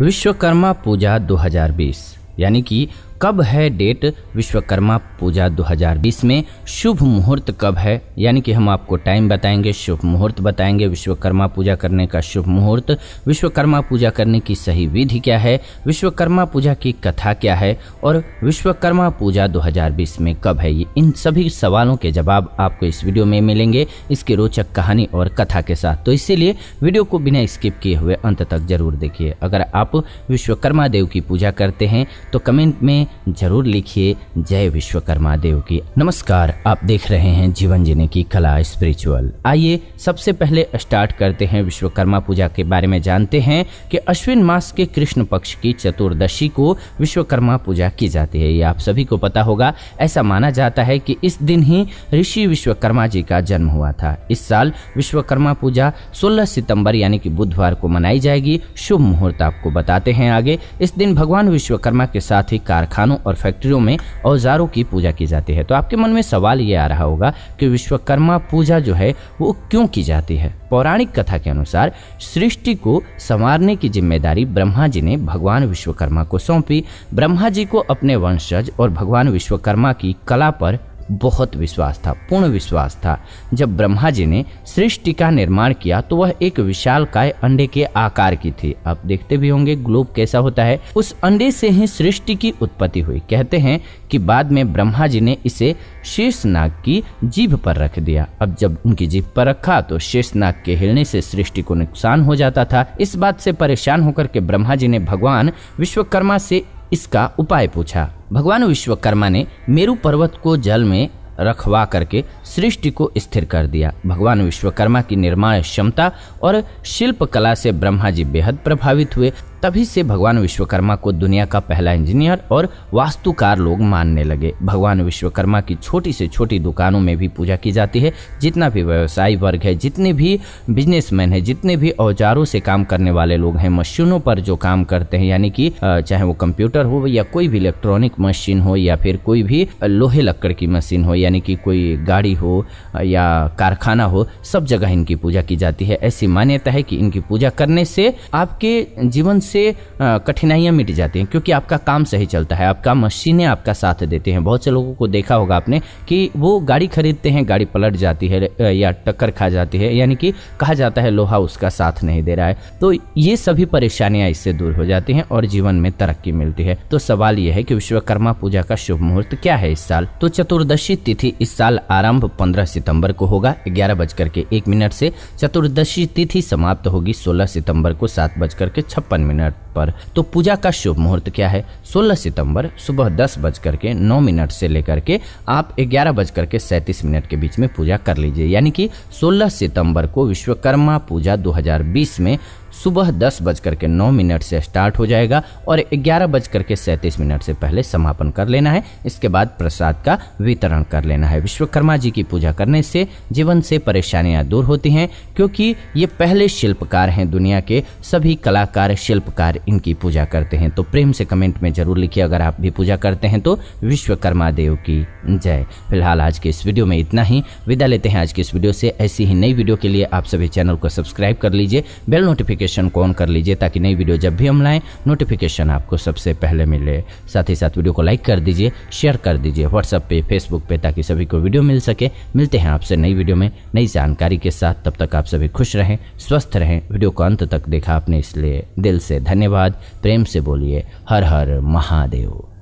विश्वकर्मा पूजा 2020 यानी कि कब है डेट विश्वकर्मा पूजा 2020 में शुभ मुहूर्त कब है यानी कि हम आपको टाइम बताएंगे शुभ मुहूर्त बताएंगे विश्वकर्मा पूजा करने का शुभ मुहूर्त विश्वकर्मा पूजा करने की सही विधि क्या है विश्वकर्मा पूजा की कथा क्या है और विश्वकर्मा पूजा 2020 में कब है ये इन सभी सवालों के जवाब आपको इस वीडियो में मिलेंगे इसकी रोचक कहानी और कथा के साथ तो इसीलिए वीडियो को बिना स्किप किए हुए अंत तक जरूर देखिए अगर आप विश्वकर्मा देव की पूजा करते हैं तो कमेंट में जरूर लिखिए जय विश्वकर्मा देव की नमस्कार आप देख रहे हैं जीवन जीने की कला स्पिरिचुअल आइए सबसे पहले स्टार्ट करते हैं विश्वकर्मा पूजा के बारे में जानते हैं कि अश्विन मास के कृष्ण पक्ष की चतुर्दशी को विश्वकर्मा पूजा की जाती है ये आप सभी को पता होगा ऐसा माना जाता है कि इस दिन ही ऋषि विश्वकर्मा जी का जन्म हुआ था इस साल विश्वकर्मा पूजा 16 सितंबर यानी कि बुधवार को मनाई जाएगी शुभ मुहूर्त आपको बताते हैं आगे इस दिन भगवान विश्वकर्मा के साथ ही कारखाना कारखानों और फैक्ट्रियों में औजारों की पूजा की जाती है तो आपके मन में सवाल ये आ रहा होगा कि विश्वकर्मा पूजा जो है वो क्यों की जाती है पौराणिक कथा के अनुसार सृष्टि को संवारने की जिम्मेदारी ब्रह्मा जी ने भगवान विश्वकर्मा को सौंपी ब्रह्मा जी को अपने वंशज और भगवान विश्वकर्मा की कला पर बहुत विश्वास था पूर्ण विश्वास था जब ब्रह्मा जी ने सृष्टि का निर्माण किया तो वह एक विशाल काय अंडे के आकार की थी आप देखते भी होंगे ग्लोब कैसा होता है उस अंडे से ही सृष्टि की उत्पत्ति हुई कहते हैं कि बाद में ब्रह्मा जी ने इसे शेष नाग की जीभ पर रख दिया अब जब उनकी जीभ पर रखा तो शेष नाग के हिलने से सृष्टि को नुकसान हो जाता था इस बात से परेशान होकर के ब्रह्मा जी ने भगवान विश्वकर्मा से इसका उपाय पूछा भगवान विश्वकर्मा ने मेरु पर्वत को जल में रखवा करके सृष्टि को स्थिर कर दिया भगवान विश्वकर्मा की निर्माण क्षमता और शिल्प कला से ब्रह्मा जी बेहद प्रभावित हुए तभी से भगवान विश्वकर्मा को दुनिया का पहला इंजीनियर और वास्तुकार लोग मानने लगे भगवान विश्वकर्मा की छोटी से छोटी दुकानों में भी पूजा की जाती है जितना भी व्यवसायी वर्ग है जितने भी बिजनेसमैन है जितने भी औजारों से काम करने वाले लोग हैं मशीनों पर जो काम करते हैं यानी कि चाहे वो कंप्यूटर हो या कोई भी इलेक्ट्रॉनिक मशीन हो या फिर कोई भी लोहे लक्कड़ की मशीन हो यानी कि कोई गाड़ी हो या कारखाना हो सब जगह इनकी पूजा की जाती है ऐसी मान्यता है कि इनकी पूजा करने से आपके जीवन से कठिनाइयाँ मिट जाती हैं क्योंकि आपका काम सही चलता है आपका मशीनें आपका साथ देती हैं बहुत से लोगों को देखा होगा आपने कि वो गाड़ी खरीदते हैं गाड़ी पलट जाती है या टक्कर खा जाती है यानी कि कहा जाता है लोहा उसका साथ नहीं दे रहा है तो ये सभी परेशानियाँ इससे दूर हो जाती हैं और जीवन में तरक्की मिलती है तो सवाल यह है कि विश्वकर्मा पूजा का शुभ मुहूर्त क्या है इस साल तो चतुर्दशी तिथि इस साल आरंभ पंद्रह सितम्बर को होगा ग्यारह बजकर के एक मिनट से चतुर्दशी तिथि समाप्त होगी सोलह सितम्बर को सात बजकर के छप्पन मिनट मिनट पर तो पूजा का शुभ मुहूर्त क्या है 16 सितंबर सुबह दस बज करके नौ मिनट से लेकर के आप ग्यारह बज करके सैंतीस मिनट के बीच में पूजा कर लीजिए यानी कि 16 सितंबर को विश्वकर्मा पूजा 2020 में सुबह दस बज करके नौ मिनट से स्टार्ट हो जाएगा और ग्यारह बज करके सैंतीस मिनट से पहले समापन कर लेना है इसके बाद प्रसाद का वितरण कर लेना है विश्वकर्मा जी की पूजा करने से जीवन से परेशानियां दूर होती हैं क्योंकि ये पहले शिल्पकार हैं दुनिया के सभी कलाकार शिल्पकार इनकी पूजा करते हैं तो प्रेम से कमेंट में जरूर लिखिए अगर आप भी पूजा करते हैं तो विश्वकर्मा देव की जय फिलहाल आज के इस वीडियो में इतना ही विदा लेते हैं आज के इस वीडियो से ऐसी ही नई वीडियो के लिए आप सभी चैनल को सब्सक्राइब कर लीजिए बेल नोटिफिकेशन नोटिफिकेशन को ऑन कर लीजिए ताकि नई वीडियो जब भी हम लाएँ नोटिफिकेशन आपको सबसे पहले मिले साथ ही साथ वीडियो को लाइक कर दीजिए शेयर कर दीजिए व्हाट्सअप पे फेसबुक पे ताकि सभी को वीडियो मिल सके मिलते हैं आपसे नई वीडियो में नई जानकारी के साथ तब तक आप सभी खुश रहें स्वस्थ रहें वीडियो को अंत तक देखा आपने इसलिए दिल से धन्यवाद प्रेम से बोलिए हर हर महादेव